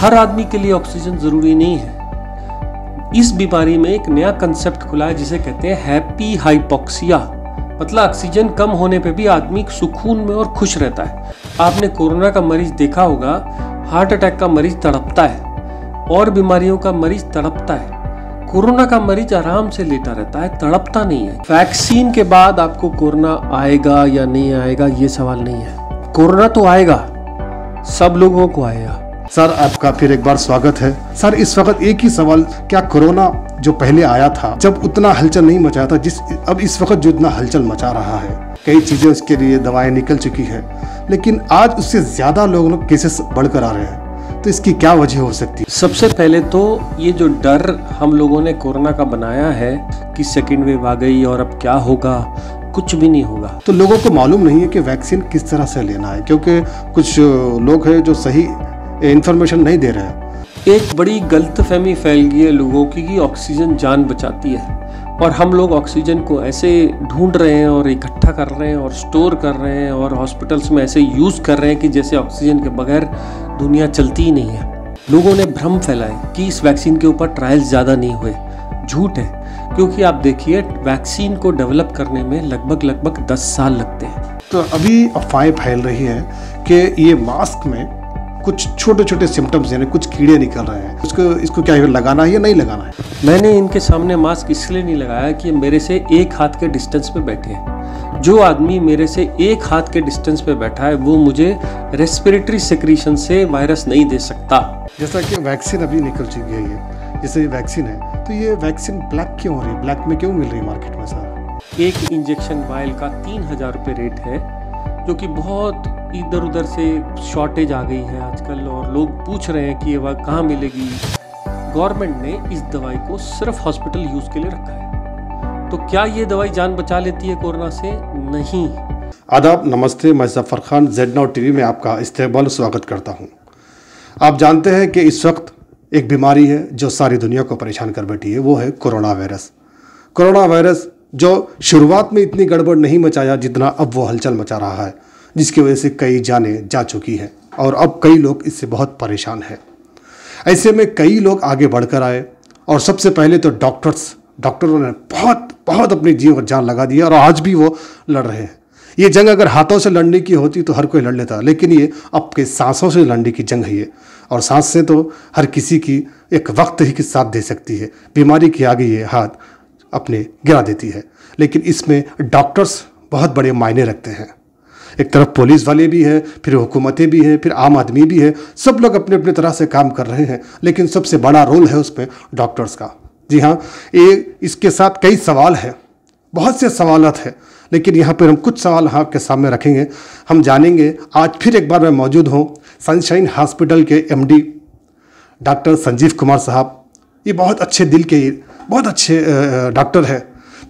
हर आदमी के लिए ऑक्सीजन ज़रूरी नहीं है इस बीमारी में एक नया कंसेप्ट खुला है जिसे कहते हैं हैप्पी हाइपोक्सिया मतलब ऑक्सीजन कम होने पे भी आदमी सुकून में और खुश रहता है आपने कोरोना का मरीज देखा होगा हार्ट अटैक का मरीज तड़पता है और बीमारियों का मरीज तड़पता है कोरोना का मरीज आराम से लेटा रहता है तड़पता नहीं है वैक्सीन के बाद आपको कोरोना आएगा या नहीं आएगा ये सवाल नहीं है कोरोना तो आएगा सब लोगों को आएगा सर आपका फिर एक बार स्वागत है सर इस वक्त एक ही सवाल क्या कोरोना जो पहले आया था जब उतना हलचल नहीं मचाया था जिस अब इस वक्त जो इतना हलचल मचा रहा है कई चीज़ें उसके लिए दवाएं निकल चुकी है लेकिन आज उससे ज़्यादा लोग केसेस बढ़कर आ रहे हैं तो इसकी क्या वजह हो सकती है सबसे पहले तो ये जो डर हम लोगों ने कोरोना का बनाया है कि सेकेंड वेव आ गई और अब क्या होगा कुछ भी नहीं होगा तो लोगों को मालूम नहीं है कि वैक्सीन किस तरह से लेना है क्योंकि कुछ लोग हैं जो सही इन्फॉर्मेशन नहीं दे रहा है एक बड़ी गलत फहमी फैल गई है लोगों की कि ऑक्सीजन जान बचाती है और हम लोग ऑक्सीजन को ऐसे ढूंढ रहे हैं और इकट्ठा कर रहे हैं और स्टोर कर रहे हैं और हॉस्पिटल्स में ऐसे यूज़ कर रहे हैं कि जैसे ऑक्सीजन के बगैर दुनिया चलती ही नहीं है लोगों ने भ्रम फैलाए कि इस वैक्सीन के ऊपर ट्रायल्स ज़्यादा नहीं हुए झूठ है क्योंकि आप देखिए वैक्सीन को डेवलप करने में लगभग लगभग दस साल लगते हैं तो अभी अफवाहें फैल रही है कि ये मास्क में कुछ छोटे छोटे सिम्टम्स यानी कुछ कीड़े निकल रहे हैं उसको इसको क्या लगाना है या नहीं लगाना है मैंने इनके सामने मास्क इसलिए नहीं लगाया कि मेरे से एक हाथ के डिस्टेंस पे बैठे हैं जो आदमी मेरे से एक हाथ के डिस्टेंस पे बैठा है वो मुझे रेस्पिरेटरी सिक्रीशन से वायरस नहीं दे सकता जैसा कि वैक्सीन अभी निकल चुकी है ये जैसे ये वैक्सीन है तो ये वैक्सीन ब्लैक क्यों हो रही है ब्लैक में क्यों मिल रही है मार्केट में सर एक इंजेक्शन वायल का तीन हजार रेट है जो कि बहुत इधर उधर से शॉर्टेज आ गई है आजकल और लोग पूछ रहे हैं कि ये वह कहाँ मिलेगी गवर्नमेंट ने इस दवाई को सिर्फ हॉस्पिटल यूज़ के लिए रखा है तो क्या ये दवाई जान बचा लेती है कोरोना से नहीं आदाब नमस्ते मैं Zafar Khan Z now T में आपका इस्ते स्वागत करता हूँ आप जानते हैं कि इस वक्त एक बीमारी है जो सारी दुनिया को परेशान कर बैठी है वो है कोरोना वायरस कोरोना वायरस जो शुरुआत में इतनी गड़बड़ नहीं मचाया जितना अब वो हलचल मचा रहा है जिसकी वजह से कई जानें जा चुकी हैं और अब कई लोग इससे बहुत परेशान हैं ऐसे में कई लोग आगे बढ़कर आए और सबसे पहले तो डॉक्टर्स डॉक्टरों ने बहुत बहुत अपनी जीव और जान लगा दी है और आज भी वो लड़ रहे हैं ये जंग अगर हाथों से लड़ने की होती तो हर कोई लड़ लेता लेकिन ये आपके सांसों से लड़ने की जंग है ये और सांस से तो हर किसी की एक वक्त ही के साथ दे सकती है बीमारी के आगे ये हाथ अपने गिरा देती है लेकिन इसमें डॉक्टर्स बहुत बड़े मायने रखते हैं एक तरफ पुलिस वाले भी हैं फिर हुकूमतें भी हैं फिर आम आदमी भी है सब लोग अपने अपने तरह से काम कर रहे हैं लेकिन सबसे बड़ा रोल है उसमें डॉक्टर्स का जी हाँ ये इसके साथ कई सवाल हैं बहुत से सवालत हैं लेकिन यहाँ पर हम कुछ सवाल आपके हाँ सामने रखेंगे हम जानेंगे आज फिर एक बार मैं मौजूद हूँ सनशाइन हॉस्पिटल के एम डॉक्टर संजीव कुमार साहब ये बहुत अच्छे दिल के बहुत अच्छे डॉक्टर हैं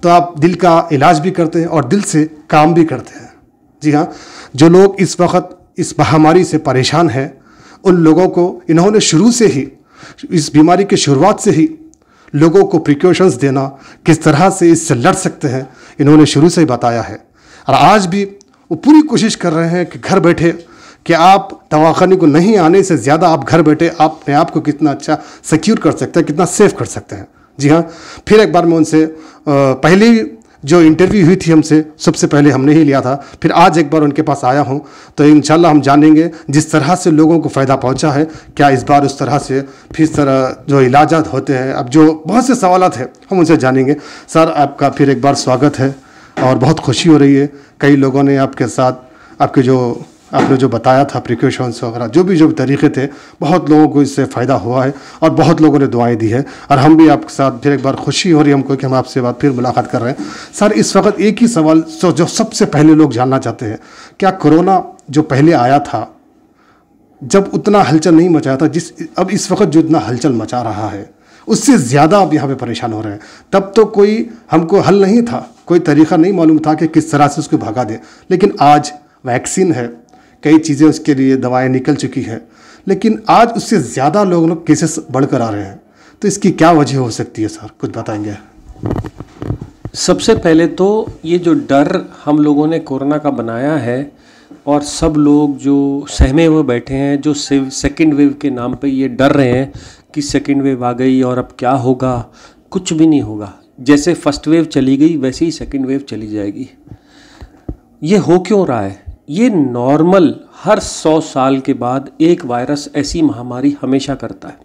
तो आप दिल का इलाज भी करते हैं और दिल से काम भी करते हैं जी हाँ जो लोग इस वक्त इस महामारी से परेशान हैं उन लोगों को इन्होंने शुरू से ही इस बीमारी की शुरुआत से ही लोगों को प्रिकॉशंस देना किस तरह से इससे लड़ सकते हैं इन्होंने शुरू से ही बताया है और आज भी वो पूरी कोशिश कर रहे हैं कि घर बैठे कि आप दवाखाने को नहीं आने से ज़्यादा आप घर बैठे आप अपने आप को कितना अच्छा सिक्योर कर सकते हैं कितना सेफ कर सकते हैं जी हाँ फिर एक बार मैं उनसे पहले जो इंटरव्यू हुई थी हमसे सबसे पहले हमने ही लिया था फिर आज एक बार उनके पास आया हूँ तो इन हम जानेंगे जिस तरह से लोगों को फ़ायदा पहुँचा है क्या इस बार उस तरह से फिर तरह जो इलाजात होते हैं अब जो बहुत से सवाल हैं हम उनसे जानेंगे सर आपका फिर एक बार स्वागत है और बहुत खुशी हो रही है कई लोगों ने आपके साथ आपके जो आपने जो बताया था प्रिकॉशंस वगैरह जो भी जो तरीके थे बहुत लोगों को इससे फ़ायदा हुआ है और बहुत लोगों ने दुआएं दी है और हम भी आपके साथ फिर एक बार खुशी हो रही है हमको कि हम आपसे बात फिर मुलाकात कर रहे हैं सर इस वक्त एक ही सवाल जो, जो सबसे पहले लोग जानना चाहते हैं क्या कोरोना जो पहले आया था जब उतना हलचल नहीं मचाया था जिस अब इस वक्त जो इतना हलचल मचा रहा है उससे ज़्यादा आप यहाँ पे परेशान हो रहे हैं तब तो कोई हमको हल नहीं था कोई तरीका नहीं मालूम था कि किस तरह से उसको भगा दे लेकिन आज वैक्सीन है कई चीज़ें उसके लिए दवाएँ निकल चुकी हैं लेकिन आज उससे ज़्यादा लोग लोग केसेस बढ़कर आ रहे हैं तो इसकी क्या वजह हो सकती है सर कुछ बताएंगे सबसे पहले तो ये जो डर हम लोगों ने कोरोना का बनाया है और सब लोग जो सहमे हुए बैठे हैं जो सेकेंड वेव के नाम पे ये डर रहे हैं कि सेकेंड वेव आ गई और अब क्या होगा कुछ भी नहीं होगा जैसे फर्स्ट वेव चली गई वैसे ही सेकेंड वेव चली जाएगी ये हो क्यों रहा है ये नॉर्मल हर सौ साल के बाद एक वायरस ऐसी महामारी हमेशा करता है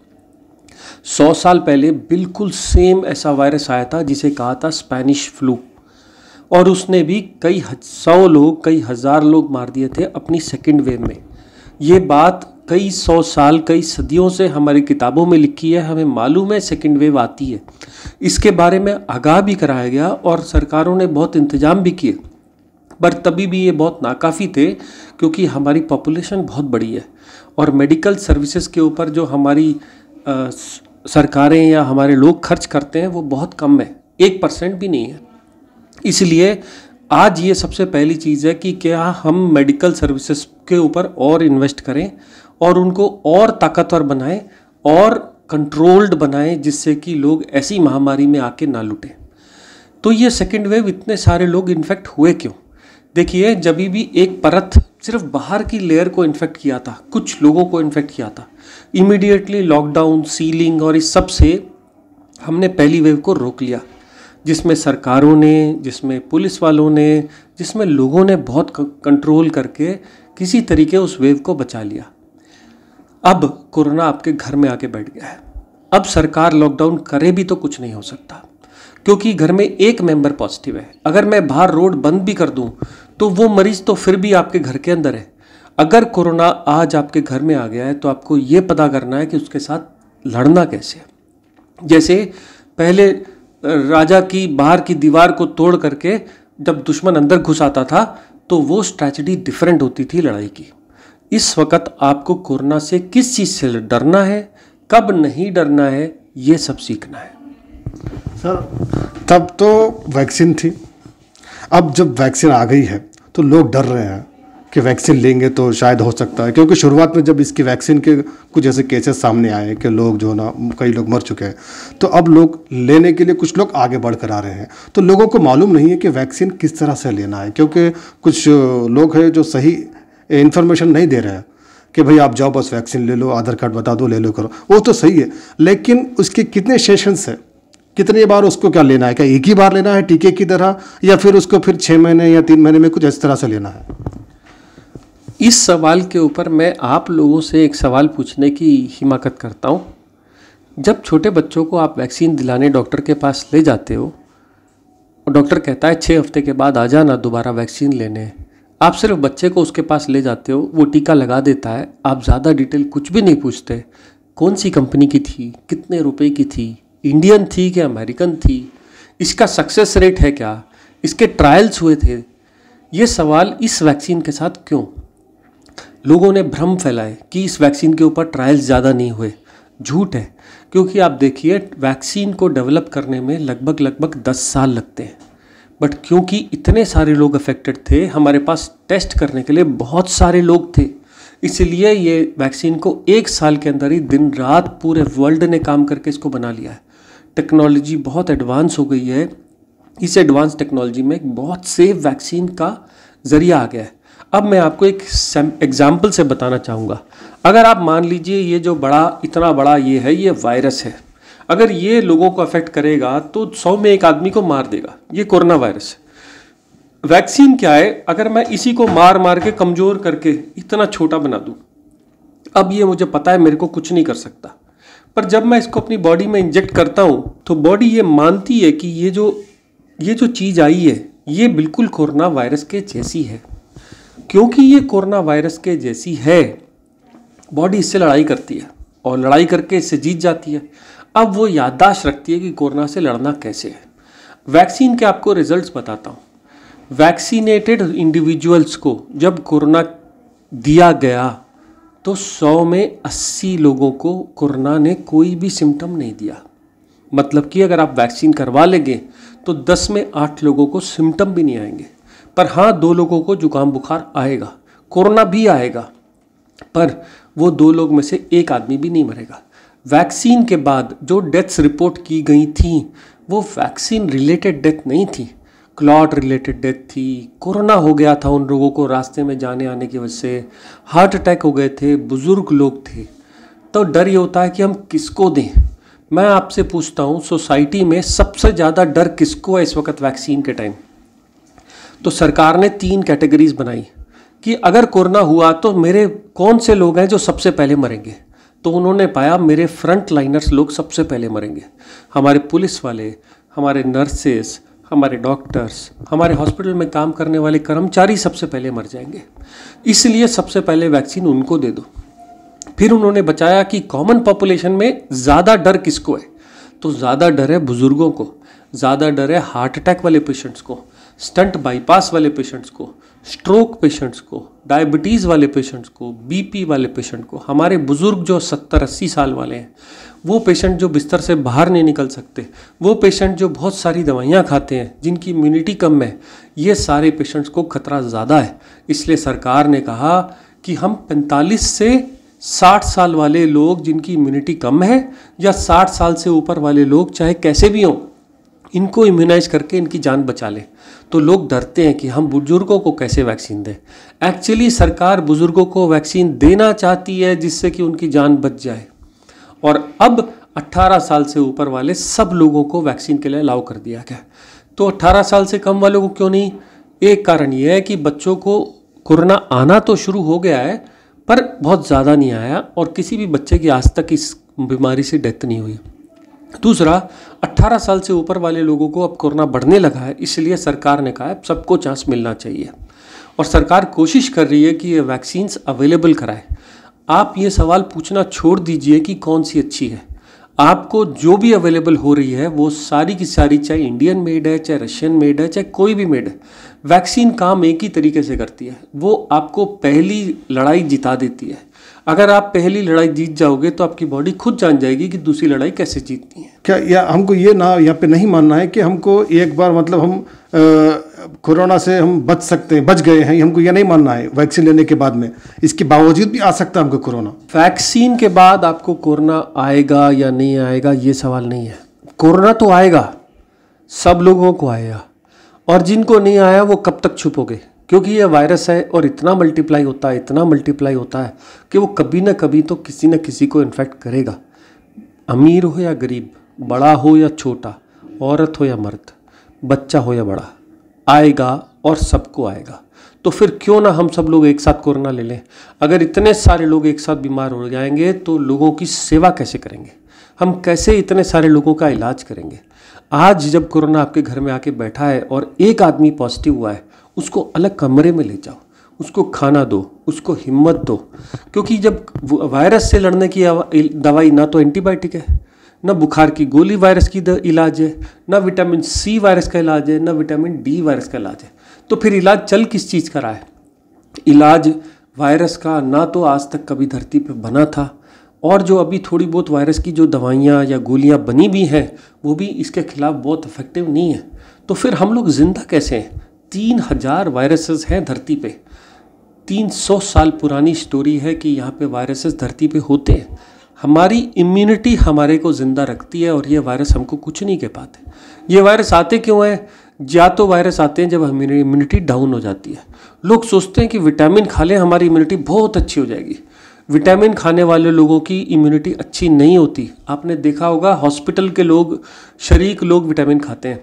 सौ साल पहले बिल्कुल सेम ऐसा वायरस आया था जिसे कहा था स्पेनिश फ्लू और उसने भी कई सौ लोग कई हज़ार लोग मार दिए थे अपनी सेकेंड वेव में ये बात कई सौ साल कई सदियों से हमारी किताबों में लिखी है हमें मालूम है सेकेंड वेव आती है इसके बारे में आगाह भी कराया गया और सरकारों ने बहुत इंतजाम भी किए पर तभी भी ये बहुत नाकाफ़ी थे क्योंकि हमारी पॉपुलेशन बहुत बड़ी है और मेडिकल सर्विसेज के ऊपर जो हमारी आ, सरकारें या हमारे लोग खर्च करते हैं वो बहुत कम है एक परसेंट भी नहीं है इसलिए आज ये सबसे पहली चीज़ है कि क्या हम मेडिकल सर्विसेज के ऊपर और इन्वेस्ट करें और उनको और ताकतवर बनाएं और कंट्रोल्ड बनाएं जिससे कि लोग ऐसी महामारी में आके ना लुटें तो ये सेकेंड वेव इतने सारे लोग इन्फेक्ट हुए क्यों देखिए जब भी एक परत सिर्फ बाहर की लेयर को इन्फेक्ट किया था कुछ लोगों को इन्फेक्ट किया था इमीडिएटली लॉकडाउन सीलिंग और इस सब से हमने पहली वेव को रोक लिया जिसमें सरकारों ने जिसमें पुलिस वालों ने जिसमें लोगों ने बहुत कंट्रोल करके किसी तरीके उस वेव को बचा लिया अब कोरोना आपके घर में आके बैठ गया है अब सरकार लॉकडाउन करे भी तो कुछ नहीं हो सकता क्योंकि घर में एक मेंबर पॉजिटिव है अगर मैं बाहर रोड बंद भी कर दूं तो वो मरीज तो फिर भी आपके घर के अंदर है अगर कोरोना आज आपके घर में आ गया है तो आपको ये पता करना है कि उसके साथ लड़ना कैसे है जैसे पहले राजा की बाहर की दीवार को तोड़ करके जब दुश्मन अंदर घुस आता था तो वो स्ट्रैटी डिफरेंट होती थी लड़ाई की इस वक्त आपको कोरोना से किस चीज़ से डरना है कब नहीं डरना है ये सब सीखना है सर तब तो वैक्सीन थी अब जब वैक्सीन आ गई है तो लोग डर रहे हैं कि वैक्सीन लेंगे तो शायद हो सकता है क्योंकि शुरुआत में जब इसकी वैक्सीन के कुछ ऐसे केसेस सामने आए कि लोग जो ना कई लोग मर चुके हैं तो अब लोग लेने के लिए कुछ लोग आगे बढ़ कर आ रहे हैं तो लोगों को मालूम नहीं है कि वैक्सीन किस तरह से लेना है क्योंकि कुछ लोग हैं जो सही इन्फॉर्मेशन नहीं दे रहे हैं कि भाई आप जाओ बस वैक्सीन ले लो आधार कार्ड बता दो ले लो करो वो तो सही है लेकिन उसके कितने सेशंस हैं कितने बार उसको क्या लेना है क्या एक ही बार लेना है टीके की तरह या फिर उसको फिर छः महीने या तीन महीने में कुछ इस तरह से लेना है इस सवाल के ऊपर मैं आप लोगों से एक सवाल पूछने की हिमाकत करता हूँ जब छोटे बच्चों को आप वैक्सीन दिलाने डॉक्टर के पास ले जाते हो और डॉक्टर कहता है छः हफ्ते के बाद आ जाना दोबारा वैक्सीन लेने आप सिर्फ बच्चे को उसके पास ले जाते हो वो टीका लगा देता है आप ज़्यादा डिटेल कुछ भी नहीं पूछते कौन सी कंपनी की थी कितने रुपए की थी इंडियन थी कि अमेरिकन थी इसका सक्सेस रेट है क्या इसके ट्रायल्स हुए थे ये सवाल इस वैक्सीन के साथ क्यों लोगों ने भ्रम फैलाए कि इस वैक्सीन के ऊपर ट्रायल्स ज़्यादा नहीं हुए झूठ है क्योंकि आप देखिए वैक्सीन को डेवलप करने में लगभग लगभग दस साल लगते हैं बट क्योंकि इतने सारे लोग अफेक्टेड थे हमारे पास टेस्ट करने के लिए बहुत सारे लोग थे इसलिए ये वैक्सीन को एक साल के अंदर ही दिन रात पूरे वर्ल्ड ने काम करके इसको बना लिया है टेक्नोलॉजी बहुत एडवांस हो गई है इस एडवांस टेक्नोलॉजी में एक बहुत सेफ वैक्सीन का ज़रिया आ गया है अब मैं आपको एक एग्जाम्पल से बताना चाहूँगा अगर आप मान लीजिए ये जो बड़ा इतना बड़ा ये है ये वायरस है अगर ये लोगों को अफेक्ट करेगा तो सौ में एक आदमी को मार देगा ये कोरोना वायरस है वैक्सीन क्या है अगर मैं इसी को मार मार के कमज़ोर करके इतना छोटा बना दूँ अब ये मुझे पता है मेरे को कुछ नहीं कर सकता पर जब मैं इसको अपनी बॉडी में इंजेक्ट करता हूँ तो बॉडी ये मानती है कि ये जो ये जो चीज़ आई है ये बिल्कुल कोरोना वायरस के जैसी है क्योंकि ये कोरोना वायरस के जैसी है बॉडी इससे लड़ाई करती है और लड़ाई करके इससे जीत जाती है अब वो याददाश्त रखती है कि कोरोना से लड़ना कैसे है वैक्सीन के आपको रिजल्ट्स बताता हूँ वैक्सीनेटेड इंडिविजुअल्स को जब कोरोना दिया गया तो 100 में 80 लोगों को कोरोना ने कोई भी सिम्टम नहीं दिया मतलब कि अगर आप वैक्सीन करवा लेंगे तो 10 में 8 लोगों को सिम्टम भी नहीं आएंगे पर हाँ दो लोगों को जुकाम बुखार आएगा कोरोना भी आएगा पर वो दो लोग में से एक आदमी भी नहीं मरेगा वैक्सीन के बाद जो डेथ्स रिपोर्ट की गई थी वो वैक्सीन रिलेटेड डेथ नहीं थी क्लॉट रिलेटेड डेथ थी कोरोना हो गया था उन लोगों को रास्ते में जाने आने की वजह से हार्ट अटैक हो गए थे बुज़ुर्ग लोग थे तो डर ये होता है कि हम किसको दें मैं आपसे पूछता हूँ सोसाइटी में सबसे ज़्यादा डर किसको है इस वक्त वैक्सीन के टाइम तो सरकार ने तीन कैटेगरीज बनाई कि अगर कोरोना हुआ तो मेरे कौन से लोग हैं जो सबसे पहले मरेंगे तो उन्होंने पाया मेरे फ्रंट लाइनर्स लोग सबसे पहले मरेंगे हमारे पुलिस वाले हमारे नर्सेस हमारे डॉक्टर्स हमारे हॉस्पिटल में काम करने वाले कर्मचारी सबसे पहले मर जाएंगे इसलिए सबसे पहले वैक्सीन उनको दे दो फिर उन्होंने बचाया कि कॉमन पॉपुलेशन में ज़्यादा डर किसको है तो ज़्यादा डर है बुज़ुर्गों को ज़्यादा डर है हार्ट अटैक वाले पेशेंट्स को स्टंट बाईपास वाले पेशेंट्स को स्ट्रोक पेशेंट्स को डायबिटीज़ वाले पेशेंट्स को बीपी वाले पेशेंट को हमारे बुज़ुर्ग जो सत्तर अस्सी साल वाले हैं वो पेशेंट जो बिस्तर से बाहर नहीं निकल सकते वो पेशेंट जो बहुत सारी दवाइयाँ खाते हैं जिनकी इम्यूनिटी कम है ये सारे पेशेंट्स को खतरा ज़्यादा है इसलिए सरकार ने कहा कि हम 45 से 60 साल वाले लोग जिनकी इम्यूनिटी कम है या 60 साल से ऊपर वाले लोग चाहे कैसे भी हों इनको इम्यूनाइज करके इनकी जान बचा लें तो लोग डरते हैं कि हम बुजुर्गों को कैसे वैक्सीन दें एक्चुअली सरकार बुजुर्गों को वैक्सीन देना चाहती है जिससे कि उनकी जान बच जाए और अब 18 साल से ऊपर वाले सब लोगों को वैक्सीन के लिए अलाउ कर दिया गया तो 18 साल से कम वालों को क्यों नहीं एक कारण यह है कि बच्चों को कोरोना आना तो शुरू हो गया है पर बहुत ज़्यादा नहीं आया और किसी भी बच्चे की आज तक इस बीमारी से डेथ नहीं हुई दूसरा 18 साल से ऊपर वाले लोगों को अब कोरोना बढ़ने लगा है इसलिए सरकार ने कहा है सबको चांस मिलना चाहिए और सरकार कोशिश कर रही है कि ये वैक्सीन्स अवेलेबल कराए आप ये सवाल पूछना छोड़ दीजिए कि कौन सी अच्छी है आपको जो भी अवेलेबल हो रही है वो सारी की सारी चाहे इंडियन मेड है चाहे रशियन मेड है चाहे कोई भी मेड है वैक्सीन काम एक ही तरीके से करती है वो आपको पहली लड़ाई जिता देती है अगर आप पहली लड़ाई जीत जाओगे तो आपकी बॉडी खुद जान जाएगी कि दूसरी लड़ाई कैसे जीतनी है क्या या हमको ये ना यहाँ पे नहीं मानना है कि हमको एक बार मतलब हम कोरोना से हम बच सकते हैं बच गए हैं हमको यह नहीं मानना है वैक्सीन लेने के बाद में इसके बावजूद भी आ सकता है हमको कोरोना वैक्सीन के बाद आपको कोरोना आएगा या नहीं आएगा ये सवाल नहीं है कोरोना तो आएगा सब लोगों को आएगा और जिनको नहीं आया वो कब तक छुपोगे क्योंकि ये वायरस है और इतना मल्टीप्लाई होता है इतना मल्टीप्लाई होता है कि वो कभी ना कभी तो किसी न किसी को इन्फेक्ट करेगा अमीर हो या गरीब बड़ा हो या छोटा औरत हो या मर्द बच्चा हो या बड़ा आएगा और सबको आएगा तो फिर क्यों ना हम सब लोग एक साथ कोरोना ले लें अगर इतने सारे लोग एक साथ बीमार हो जाएंगे तो लोगों की सेवा कैसे करेंगे हम कैसे इतने सारे लोगों का इलाज करेंगे आज जब कोरोना आपके घर में आके बैठा है और एक आदमी पॉजिटिव हुआ है उसको अलग कमरे में ले जाओ उसको खाना दो उसको हिम्मत दो क्योंकि जब वायरस से लड़ने की दवाई ना तो एंटीबायोटिक है ना बुखार की गोली वायरस की इलाज है ना विटामिन सी वायरस का इलाज है ना विटामिन डी वायरस का इलाज है तो फिर इलाज चल किस चीज़ का रहा है इलाज वायरस का ना तो आज तक कभी धरती पर बना था और जो अभी थोड़ी बहुत वायरस की जो दवाइयाँ या गोलियाँ बनी भी हैं वो भी इसके खिलाफ बहुत इफेक्टिव नहीं है तो फिर हम लोग ज़िंदा कैसे हैं तीन हज़ार वायरसेस हैं धरती पे तीन सौ साल पुरानी स्टोरी है कि यहाँ पे वायरसेस धरती पे होते हैं हमारी इम्यूनिटी हमारे को ज़िंदा रखती है और ये वायरस हमको कुछ नहीं कह पाते ये वायरस आते क्यों हैं या तो वायरस आते हैं जब हमारी इम्यूनिटी डाउन हो जाती है लोग सोचते हैं कि विटामिन खा लें हमारी इम्यूनिटी बहुत अच्छी हो जाएगी विटामिन खाने वाले लोगों की इम्यूनिटी अच्छी नहीं होती आपने देखा होगा हॉस्पिटल के लोग शरीक लोग विटामिन खाते हैं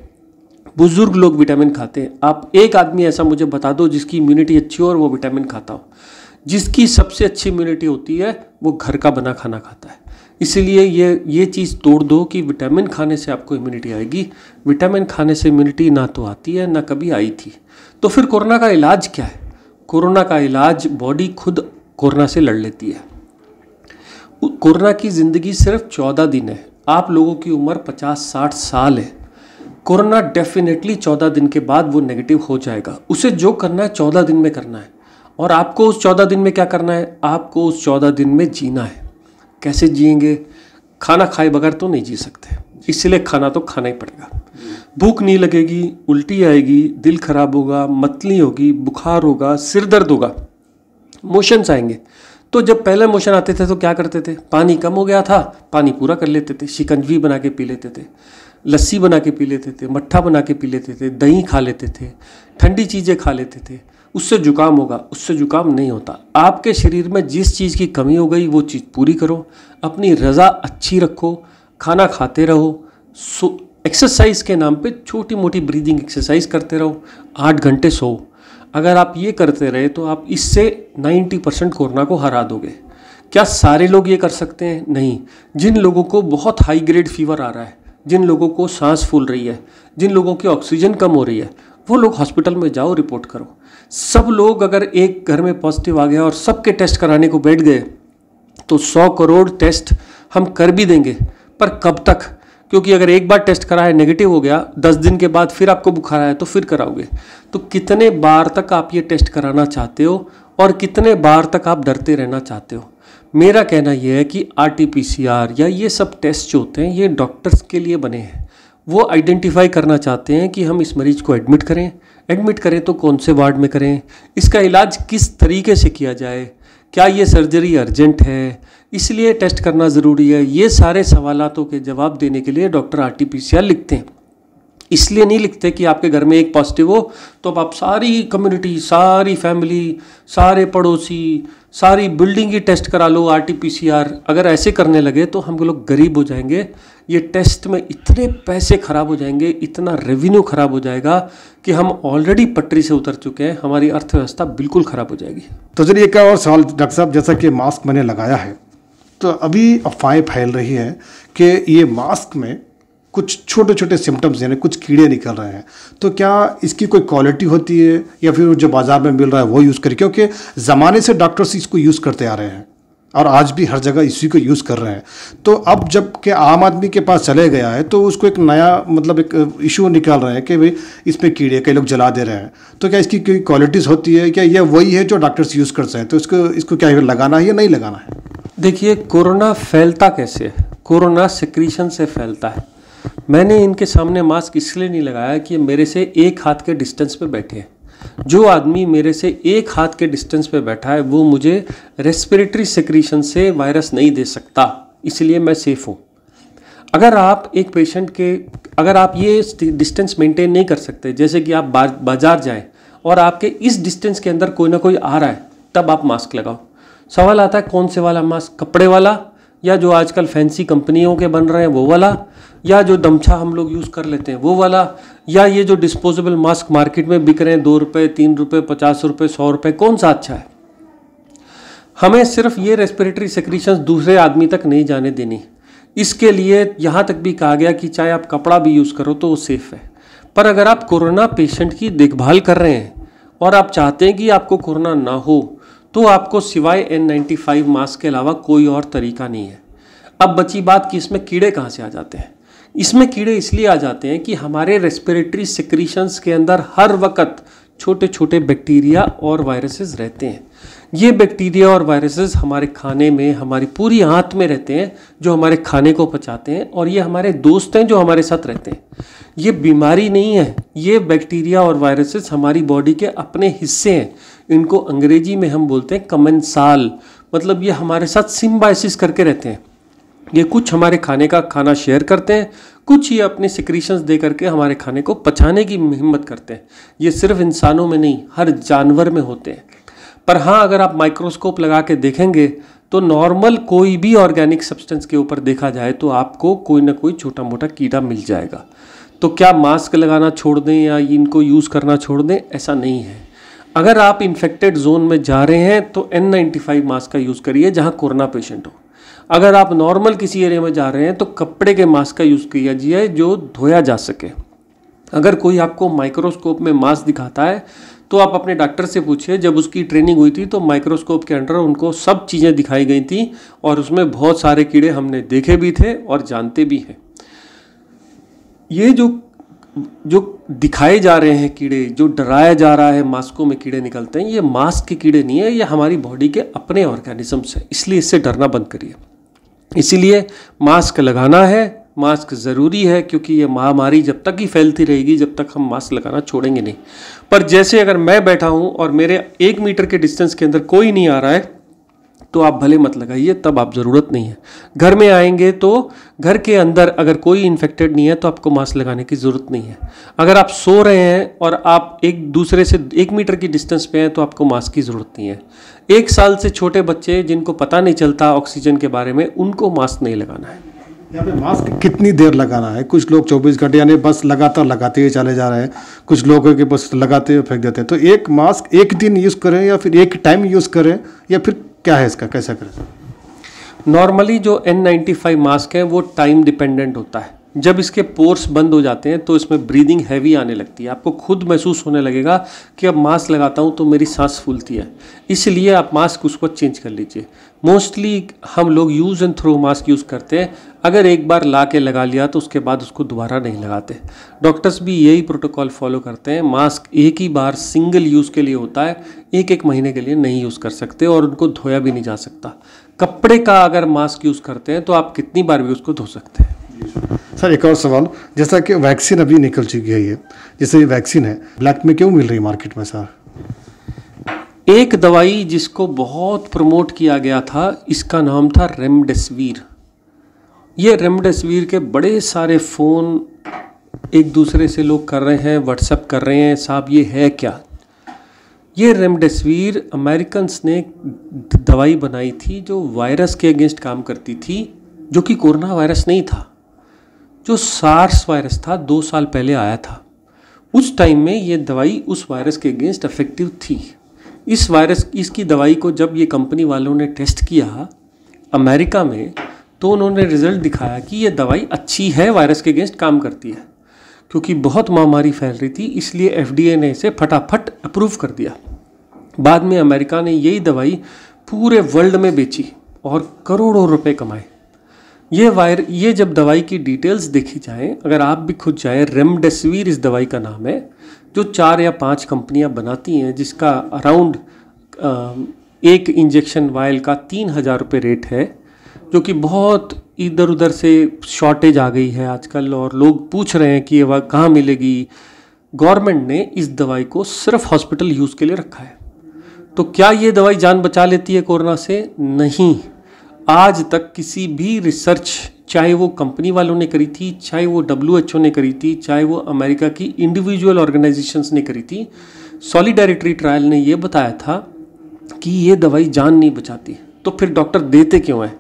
बुज़ुर्ग लोग विटामिन खाते हैं आप एक आदमी ऐसा मुझे बता दो जिसकी इम्यूनिटी अच्छी हो और वो विटामिन खाता हो जिसकी सबसे अच्छी इम्यूनिटी होती है वो घर का बना खाना खाता है इसीलिए ये ये चीज़ तोड़ दो कि विटामिन खाने से आपको इम्यूनिटी आएगी विटामिन खाने से इम्यूनिटी ना तो आती है ना कभी आई थी तो फिर कोरोना का इलाज क्या है कोरोना का इलाज बॉडी खुद कोरोना से लड़ लेती है कोरोना की ज़िंदगी सिर्फ चौदह दिन है आप लोगों की उम्र पचास साठ साल है कोरोना डेफिनेटली चौदह दिन के बाद वो नेगेटिव हो जाएगा उसे जो करना है चौदह दिन में करना है और आपको उस चौदह दिन में क्या करना है आपको उस चौदह दिन में जीना है कैसे जिएंगे खाना खाए बगैर तो नहीं जी सकते इसलिए खाना तो खाना ही पड़ेगा भूख नहीं लगेगी उल्टी आएगी दिल खराब होगा मतली होगी बुखार होगा सिर दर्द होगा मोशंस आएंगे तो जब पहले मोशन आते थे तो क्या करते थे पानी कम हो गया था पानी पूरा कर लेते थे शिकंजवी बना के पी लेते थे लस्सी बना के पी लेते थे मट्ठा बना के पी लेते थे दही खा लेते थे ठंडी चीज़ें खा लेते थे उससे जुकाम होगा उससे जुकाम नहीं होता आपके शरीर में जिस चीज़ की कमी हो गई वो चीज़ पूरी करो अपनी रज़ा अच्छी रखो खाना खाते रहो सो एक्सरसाइज के नाम पे छोटी मोटी ब्रीदिंग एक्सरसाइज करते रहो आठ घंटे सो अगर आप ये करते रहे तो आप इससे 90 परसेंट कोरोना को हरा दोगे क्या सारे लोग ये कर सकते हैं नहीं जिन लोगों को बहुत हाई ग्रेड फीवर आ रहा है जिन लोगों को सांस फूल रही है जिन लोगों की ऑक्सीजन कम हो रही है वो लोग हॉस्पिटल में जाओ रिपोर्ट करो सब लोग अगर एक घर में पॉजिटिव आ गया और सबके टेस्ट कराने को बैठ गए तो 100 करोड़ टेस्ट हम कर भी देंगे पर कब तक क्योंकि अगर एक बार टेस्ट करा है नेगेटिव हो गया दस दिन के बाद फिर आपको बुखार आया तो फिर कराओगे तो कितने बार तक आप ये टेस्ट कराना चाहते हो और कितने बार तक आप डरते रहना चाहते हो मेरा कहना यह है कि आर या ये सब टेस्ट जो होते हैं ये डॉक्टर्स के लिए बने हैं वो आइडेंटिफाई करना चाहते हैं कि हम इस मरीज को एडमिट करें एडमिट करें तो कौन से वार्ड में करें इसका इलाज किस तरीके से किया जाए क्या ये सर्जरी अर्जेंट है इसलिए टेस्ट करना ज़रूरी है ये सारे सवालतों के जवाब देने के लिए doctor R T P C R लिखते हैं इसलिए नहीं लिखते कि आपके घर में एक पॉजिटिव हो तो अब आप सारी कम्युनिटी सारी फैमिली सारे पड़ोसी सारी बिल्डिंग ही टेस्ट करा लो R T P C R अगर ऐसे करने लगे तो हम लोग गरीब हो जाएंगे ये टेस्ट में इतने पैसे खराब हो जाएंगे इतना रेवेन्यू खराब हो जाएगा कि हम ऑलरेडी पटरी से उतर चुके हैं हमारी अर्थव्यवस्था बिल्कुल खराब हो जाएगी तो चलिए एक और सवाल डॉक्टर साहब जैसा कि मास्क मैंने लगाया है तो अभी अफवाहें फैल रही हैं कि ये मास्क में कुछ छोटे छोटे सिम्टम्स यानी कुछ कीड़े निकल रहे हैं तो क्या इसकी कोई क्वालिटी होती है या फिर जो बाज़ार में मिल रहा है वो यूज़ करें क्योंकि ज़माने से डॉक्टर्स इसको यूज़ करते आ रहे हैं और आज भी हर जगह इसी को यूज़ कर रहे हैं तो अब जब के आम आदमी के पास चले गया है तो उसको एक नया मतलब एक इशू निकाल रहे हैं कि भाई इसमें कीड़े कई लोग जला दे रहे हैं तो क्या इसकी कोई क्वालिटीज़ होती है क्या यह वही है जो डॉक्टर्स यूज़ करते हैं तो इसको इसको क्या लगाना है या नहीं लगाना है देखिए कोरोना फैलता कैसे है कोरोना सिक्रीशन से फैलता है मैंने इनके सामने मास्क इसलिए नहीं लगाया कि मेरे से एक हाथ के डिस्टेंस पर बैठे हैं जो आदमी मेरे से एक हाथ के डिस्टेंस पे बैठा है वो मुझे रेस्पिरेटरी सिक्रीशन से वायरस नहीं दे सकता इसलिए मैं सेफ़ हूँ अगर आप एक पेशेंट के अगर आप ये डिस्टेंस मेंटेन नहीं कर सकते जैसे कि आप बाज़ार जाएं और आपके इस डिस्टेंस के अंदर कोई ना कोई आ रहा है तब आप मास्क लगाओ सवाल आता है कौन से वाला मास्क कपड़े वाला या जो आजकल फैंसी कंपनियों के बन रहे हैं वो वाला या जो दमछा हम लोग यूज़ कर लेते हैं वो वाला या ये जो डिस्पोजेबल मास्क मार्केट में बिक रहे हैं दो रुपये तीन रुपये पचास रुपये सौ रुपये कौन सा अच्छा है हमें सिर्फ ये रेस्पिरेटरी सेक्रीशंस दूसरे आदमी तक नहीं जाने देनी इसके लिए यहाँ तक भी कहा गया कि चाहे आप कपड़ा भी यूज़ करो तो वो सेफ़ है पर अगर आप कोरोना पेशेंट की देखभाल कर रहे हैं और आप चाहते हैं कि आपको कोरोना ना हो तो आपको सिवाय एन नाइन्टी फाइव मास्क के अलावा कोई और तरीका नहीं है अब बची बात कि इसमें कीड़े कहाँ से आ जाते हैं इसमें कीड़े इसलिए आ जाते हैं कि हमारे रेस्पिरेटरी सिक्रीशंस के अंदर हर वक्त छोटे छोटे बैक्टीरिया और वायरसेस रहते हैं ये बैक्टीरिया और वायरसेस हमारे खाने में हमारी पूरी आंत में रहते हैं जो हमारे खाने को पचाते हैं और ये हमारे दोस्त हैं जो हमारे साथ रहते हैं ये बीमारी नहीं है ये बैक्टीरिया और वायरसेस हमारी बॉडी के अपने हिस्से हैं इनको अंग्रेजी में हम बोलते हैं कमनसाल मतलब ये हमारे साथ सिम्बाइसिस करके रहते हैं ये कुछ हमारे खाने का खाना शेयर करते हैं कुछ ये अपने सिक्रीशंस दे करके हमारे खाने को पचाने की हिम्मत करते हैं ये सिर्फ इंसानों में नहीं हर जानवर में होते हैं पर हाँ अगर आप माइक्रोस्कोप लगा के देखेंगे तो नॉर्मल कोई भी ऑर्गेनिक सब्सटेंस के ऊपर देखा जाए तो आपको कोई ना कोई छोटा मोटा कीड़ा मिल जाएगा तो क्या मास्क लगाना छोड़ दें या इनको यूज़ करना छोड़ दें ऐसा नहीं है अगर आप इन्फेक्टेड जोन में जा रहे हैं तो एन नाइन्टी फाइव मास्क का यूज़ करिए जहाँ कोरोना पेशेंट हो अगर आप नॉर्मल किसी एरिया में जा रहे हैं तो कपड़े के मास्क का यूज़ किया जाए जो धोया जा सके अगर कोई आपको माइक्रोस्कोप में मास्क दिखाता है तो आप अपने डॉक्टर से पूछिए जब उसकी ट्रेनिंग हुई थी तो माइक्रोस्कोप के अंडर उनको सब चीज़ें दिखाई गई थी और उसमें बहुत सारे कीड़े हमने देखे भी थे और जानते भी हैं ये जो जो दिखाए जा रहे हैं कीड़े जो डराया जा रहा है मास्कों में कीड़े निकलते हैं ये मास्क के कीड़े नहीं है ये हमारी बॉडी के अपने ऑर्गेनिजम्स हैं इसलिए इससे डरना बंद करिए इसीलिए मास्क लगाना है मास्क ज़रूरी है क्योंकि ये महामारी जब तक ही फैलती रहेगी जब तक हम मास्क लगाना छोड़ेंगे नहीं पर जैसे अगर मैं बैठा हूँ और मेरे एक मीटर के डिस्टेंस के अंदर कोई नहीं आ रहा है तो आप भले मत लगाइए तब आप ज़रूरत नहीं है घर में आएंगे तो घर के अंदर अगर कोई इन्फेक्टेड नहीं है तो आपको मास्क लगाने की ज़रूरत नहीं है अगर आप सो रहे हैं और आप एक दूसरे से एक मीटर की डिस्टेंस पे हैं तो आपको मास्क की ज़रूरत नहीं है एक साल से छोटे बच्चे जिनको पता नहीं चलता ऑक्सीजन के बारे में उनको मास्क नहीं लगाना है यहाँ पे मास्क कितनी देर लगाना है कुछ लोग 24 घंटे यानी बस लगातार लगाते हुए चले जा रहे हैं कुछ लोगों के बस लगाते हुए फेंक देते हैं तो एक मास्क एक दिन यूज़ करें या फिर एक टाइम यूज़ करें या फिर क्या है इसका कैसा करें नॉर्मली जो N95 मास्क है वो टाइम डिपेंडेंट होता है जब इसके पोर्स बंद हो जाते हैं तो इसमें ब्रीदिंग हैवी आने लगती है आपको खुद महसूस होने लगेगा कि अब मास्क लगाता हूँ तो मेरी सांस फूलती है इसलिए आप मास्क उसको चेंज कर लीजिए मोस्टली हम लोग use and throw mask use करते हैं अगर एक बार ला के लगा लिया तो उसके बाद उसको दोबारा नहीं लगाते डॉक्टर्स भी यही प्रोटोकॉल फॉलो करते हैं मास्क एक ही बार सिंगल यूज़ के लिए होता है एक एक महीने के लिए नहीं यूज़ कर सकते और उनको धोया भी नहीं जा सकता कपड़े का अगर मास्क यूज़ करते हैं तो आप कितनी बार भी उसको धो सकते हैं सर एक और सवाल जैसा कि वैक्सीन अभी निकल चुकी है ये जैसे ये वैक्सीन है ब्लैक में क्यों मिल रही है मार्केट में सर एक दवाई जिसको बहुत प्रमोट किया गया था इसका नाम था रेमडेसिविर ये रेमडेसिविर के बड़े सारे फ़ोन एक दूसरे से लोग कर रहे हैं व्हाट्सअप कर रहे हैं साहब ये है क्या ये रेमडेसिविर अमेरिकन्स ने दवाई बनाई थी जो वायरस के अगेंस्ट काम करती थी जो कि कोरोना वायरस नहीं था जो सार्स वायरस था दो साल पहले आया था उस टाइम में ये दवाई उस वायरस के अगेंस्ट इफेक्टिव थी इस वायरस इसकी दवाई को जब ये कंपनी वालों ने टेस्ट किया अमेरिका में तो उन्होंने रिजल्ट दिखाया कि ये दवाई अच्छी है वायरस के अगेंस्ट काम करती है क्योंकि बहुत महामारी फैल रही थी इसलिए एफ ने इसे फटाफट अप्रूव कर दिया बाद में अमेरिका ने यही दवाई पूरे वर्ल्ड में बेची और करोड़ों रुपए कमाए ये वायर ये जब दवाई की डिटेल्स देखी जाए अगर आप भी खुद जाए रेमडेसिविर इस दवाई का नाम है जो चार या पांच कंपनियां बनाती हैं जिसका अराउंड एक इंजेक्शन वायल का तीन हज़ार रुपये रेट है जो कि बहुत इधर उधर से शॉर्टेज आ गई है आजकल और लोग पूछ रहे हैं कि ये वक्त कहाँ मिलेगी गवर्नमेंट ने इस दवाई को सिर्फ हॉस्पिटल यूज़ के लिए रखा है तो क्या ये दवाई जान बचा लेती है कोरोना से नहीं आज तक किसी भी रिसर्च चाहे वो कंपनी वालों ने करी थी चाहे वो डब्ल्यू ने करी थी चाहे वो अमेरिका की इंडिविजुअल ऑर्गेनाइजेशंस ने करी थी सॉलिडेरिटरी ट्रायल ने ये बताया था कि ये दवाई जान नहीं बचाती तो फिर डॉक्टर देते क्यों हैं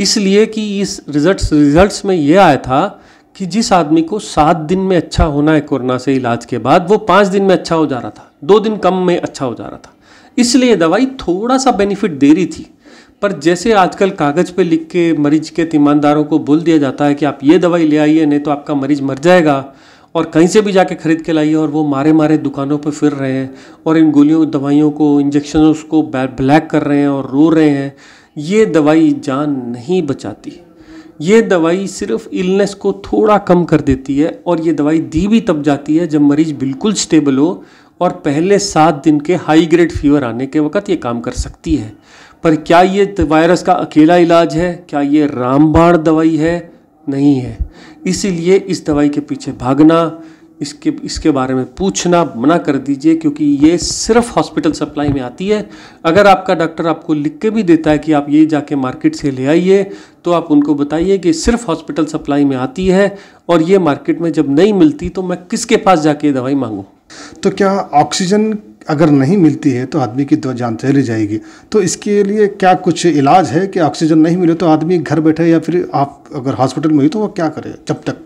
इसलिए कि इस रिजल्ट्स रिजल्ट्स में ये आया था कि जिस आदमी को सात दिन में अच्छा होना है कोरोना से इलाज के बाद वो पाँच दिन में अच्छा हो जा रहा था दो दिन कम में अच्छा हो जा रहा था इसलिए दवाई थोड़ा सा बेनिफिट दे रही थी पर जैसे आजकल कागज़ पे लिख के मरीज के तीमानदारों को बोल दिया जाता है कि आप ये दवाई ले आइए नहीं तो आपका मरीज मर जाएगा और कहीं से भी जाके खरीद के लाइए और वो मारे मारे दुकानों पर फिर रहे हैं और इन गोलियों दवाइयों को इंजेक्शनों को ब्लैक कर रहे हैं और रो रहे हैं ये दवाई जान नहीं बचाती ये दवाई सिर्फ इलनेस को थोड़ा कम कर देती है और ये दवाई दी भी तब जाती है जब मरीज बिल्कुल स्टेबल हो और पहले सात दिन के हाई ग्रेड फीवर आने के वक्त ये काम कर सकती है पर क्या ये वायरस का अकेला इलाज है क्या ये रामबाण दवाई है नहीं है इसीलिए इस दवाई के पीछे भागना इसके इसके बारे में पूछना मना कर दीजिए क्योंकि ये सिर्फ हॉस्पिटल सप्लाई में आती है अगर आपका डॉक्टर आपको लिख के भी देता है कि आप ये जाके मार्केट से ले आइए तो आप उनको बताइए कि सिर्फ हॉस्पिटल सप्लाई में आती है और ये मार्केट में जब नहीं मिलती तो मैं किसके पास जाके दवाई मांगूँ तो क्या ऑक्सीजन अगर नहीं मिलती है तो आदमी की दो जान चली जाएगी तो इसके लिए क्या कुछ इलाज है कि ऑक्सीजन नहीं मिले तो आदमी घर बैठे या फिर आप अगर हॉस्पिटल में हुई तो वो क्या करे जब तक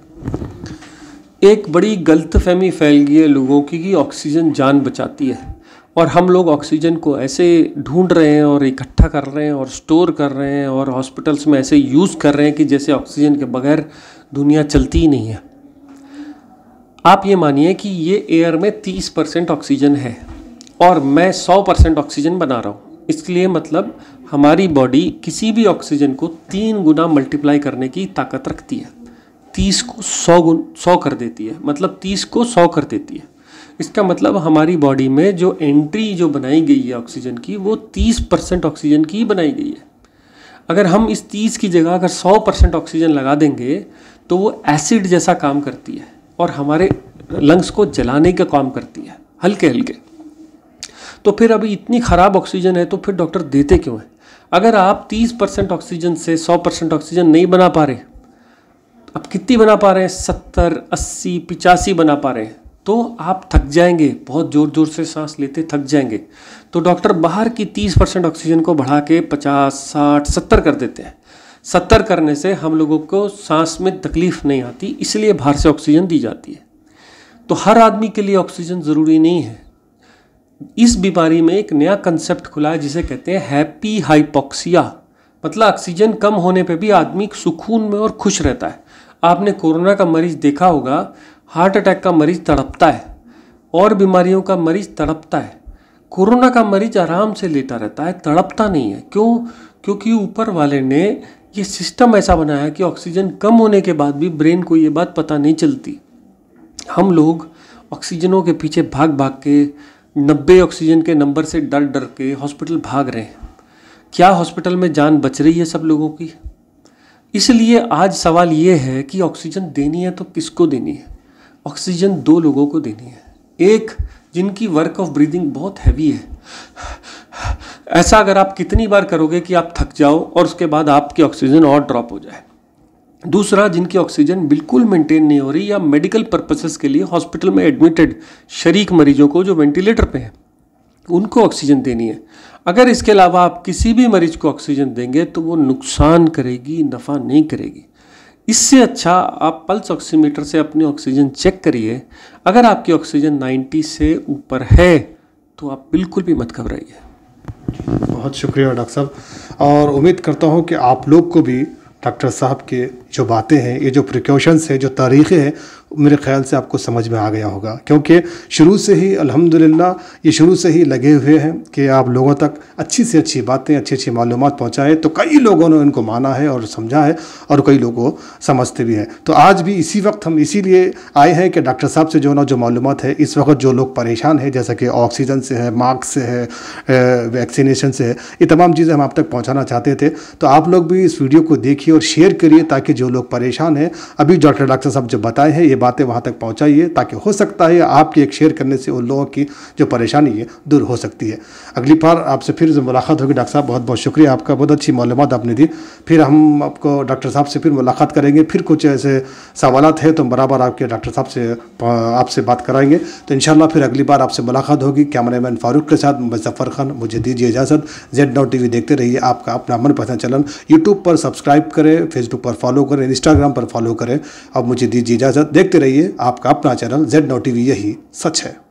एक बड़ी गलत फहमी फैल गई है लोगों की कि ऑक्सीजन जान बचाती है और हम लोग ऑक्सीजन को ऐसे ढूंढ रहे हैं और इकट्ठा कर रहे हैं और स्टोर कर रहे हैं और हॉस्पिटल्स में ऐसे यूज़ कर रहे हैं कि जैसे ऑक्सीजन के बगैर दुनिया चलती ही नहीं है आप ये मानिए कि ये एयर में 30 परसेंट ऑक्सीजन है और मैं 100 परसेंट ऑक्सीजन बना रहा हूँ इसलिए मतलब हमारी बॉडी किसी भी ऑक्सीजन को तीन गुना मल्टीप्लाई करने की ताकत रखती है तीस को सौ गुण सौ कर देती है मतलब तीस को सौ कर देती है इसका मतलब हमारी बॉडी में जो एंट्री जो बनाई गई है ऑक्सीजन की वो तीस परसेंट ऑक्सीजन की ही बनाई गई है अगर हम इस तीस की जगह अगर सौ परसेंट ऑक्सीजन लगा देंगे तो वो एसिड जैसा काम करती है और हमारे लंग्स को जलाने का काम करती है हल्के हल्के तो फिर अभी इतनी ख़राब ऑक्सीजन है तो फिर डॉक्टर देते क्यों हैं अगर आप 30 परसेंट ऑक्सीजन से 100 परसेंट ऑक्सीजन नहीं बना पा रहे अब कितनी बना पा रहे हैं सत्तर अस्सी पिचासी बना पा रहे हैं तो आप थक जाएंगे बहुत ज़ोर ज़ोर से सांस लेते थक जाएंगे तो डॉक्टर बाहर की तीस परसेंट ऑक्सीजन को बढ़ा के पचास साठ सत्तर कर देते हैं सत्तर करने से हम लोगों को सांस में तकलीफ नहीं आती इसलिए बाहर से ऑक्सीजन दी जाती है तो हर आदमी के लिए ऑक्सीजन ज़रूरी नहीं है इस बीमारी में एक नया कंसेप्ट खुला है जिसे कहते हैं हैप्पी हाइपोक्सिया मतलब ऑक्सीजन कम होने पर भी आदमी सुकून में और खुश रहता है आपने कोरोना का मरीज देखा होगा हार्ट अटैक का मरीज तड़पता है और बीमारियों का मरीज तड़पता है कोरोना का मरीज आराम से लेटा रहता है तड़पता नहीं है क्यों क्योंकि ऊपर वाले ने ये सिस्टम ऐसा बनाया कि ऑक्सीजन कम होने के बाद भी ब्रेन को ये बात पता नहीं चलती हम लोग ऑक्सीजनों के पीछे भाग भाग के नब्बे ऑक्सीजन के नंबर से डर डर के हॉस्पिटल भाग रहे हैं क्या हॉस्पिटल में जान बच रही है सब लोगों की इसलिए आज सवाल ये है कि ऑक्सीजन देनी है तो किसको देनी है ऑक्सीजन दो लोगों को देनी है एक जिनकी वर्क ऑफ ब्रीदिंग बहुत हैवी है ऐसा अगर आप कितनी बार करोगे कि आप थक जाओ और उसके बाद आपकी ऑक्सीजन और ड्रॉप हो जाए दूसरा जिनकी ऑक्सीजन बिल्कुल मेंटेन नहीं हो रही या मेडिकल पर्पसेस के लिए हॉस्पिटल में एडमिटेड शरीक मरीजों को जो वेंटिलेटर पे हैं उनको ऑक्सीजन देनी है अगर इसके अलावा आप किसी भी मरीज को ऑक्सीजन देंगे तो वो नुकसान करेगी नफ़ा नहीं करेगी इससे अच्छा आप पल्स ऑक्सीमीटर से अपनी ऑक्सीजन चेक करिए अगर आपकी ऑक्सीजन 90 से ऊपर है तो आप बिल्कुल भी मत घबराइए बहुत शुक्रिया डॉक्टर साहब और उम्मीद करता हूँ कि आप लोग को भी डॉक्टर साहब के जो बातें हैं ये जो प्रिकॉशंस हैं जो तारीख़ें हैं मेरे ख्याल से आपको समझ में आ गया होगा क्योंकि शुरू से ही अल्हम्दुलिल्लाह ये शुरू से ही लगे हुए हैं कि आप लोगों तक अच्छी से अच्छी बातें अच्छी अच्छी मालूम पहुँचाएँ तो कई लोगों ने इनको माना है और समझा है और कई लोग समझते भी हैं तो आज भी इसी वक्त हम इसीलिए आए हैं कि डॉक्टर साहब से जो ना जो मालूम है इस वक्त जो लोग परेशान हैं जैसा कि ऑक्सीजन से है मास्क से है वैक्सीनेशन से है ये तमाम चीज़ें हम आप तक पहुँचाना चाहते थे तो आप लोग भी इस वीडियो को देखिए और शेयर करिए ताकि जो लोग परेशान हैं अभी डॉक्टर डॉक्टर साहब जो बताए हैं ये बातें वहाँ तक पहुँचाइए ताकि हो सकता है आपके एक शेयर करने से उन लोगों की जो परेशानी है दूर हो सकती है अगली बार आपसे फिर मुलाकात होगी डॉक्टर साहब बहुत बहुत शुक्रिया आपका बहुत अच्छी मालूम आपने दी फिर हम आपको डॉक्टर साहब से फिर मुलाकात करेंगे फिर कुछ ऐसे सवाल है तो बराबर आपके डॉक्टर साहब से आपसे बात कराएंगे तो इन फिर अगली बार आपसे मुलाकात होगी कैमरामैन फारूक के साथ मुजफ्फर खान मुझे दीजिए इजाज़त जेड नाउ टी देखते रहिए आपका अपना मन पसंद चलन यूट्यूब पर सब्सक्राइब करें फेसबुक पर फॉलो करें इंस्टाग्राम पर फॉलो करें अब मुझे दीजिए इजाज़त देखते देखते रहिए आपका अपना चैनल जेड नौ टी यही सच है